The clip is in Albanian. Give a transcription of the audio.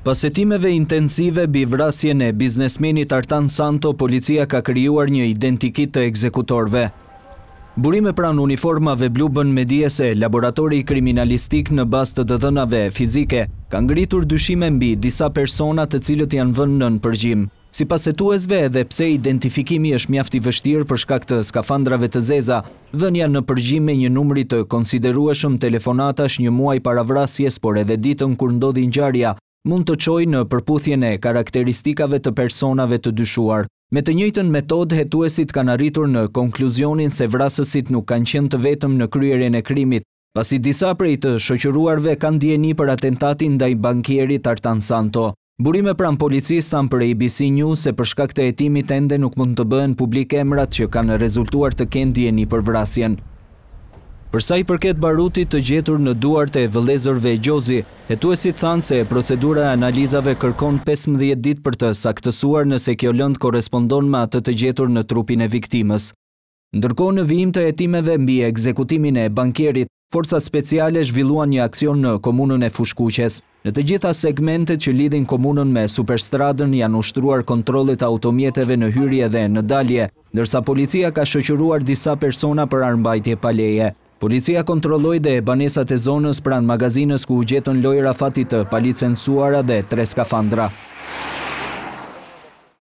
Pasetimeve intensive bivrasje në biznesmenit Artan Santo, policia ka kryuar një identikit të ekzekutorve. Burime pran uniformave blubën me diese, laboratori kriminalistik në bast të dëdhënave fizike, ka ngritur dyshime mbi disa personat të cilët janë vënë në përgjim. Si pasetuesve edhe pse identifikimi është mjafti vështirë shkak të skafandrave të zeza, vënja në përgjim me një numri të konsiderueshëm telefonatash një muaj para vrasjes, por edhe ditën kur ndodhin gjarja, mund të qoj në përputhjen e karakteristikave të personave të dyshuar. Me të njëjtën metodë hetuesit kanë arritur në konkluzionin se vrasësit nuk kanë qenë të vetëm në kryerjen e krimit, pasi disa prej të shoqëruarve kanë djeni për atentatin ndaj bankierit Artan Santo. Burime pranë policisë thanë për ABC News se për shkak të hetimit ende nuk mund të bëhen publike emrat që kanë rezultuar të kenë dijeni për vrasjen. Përsa i përket barutit të gjetur në duart e vëlezërve Gjozi, e tu e si thanë se procedura e analizave kërkon 15 dit për të saktësuar nëse kjo lënd korespondon ma të të gjetur në trupin e viktimës. Ndërko në vijim të etimeve mbi ekzekutimin e bankjerit, forcat speciale zhvilluan një aksion në komunën e fushkuqes. Në të gjitha segmentet që lidin komunën me superstradën janë ushtruar kontrolit automjeteve në hyrje dhe në dalje, ndërsa policia ka shëqyruar disa persona për armbajtje paleje. Policia kontrolloj dhe banesat e zonës pranë magazinës ku u gjetën lojra fatit të palicensuara dhe tre skafandra.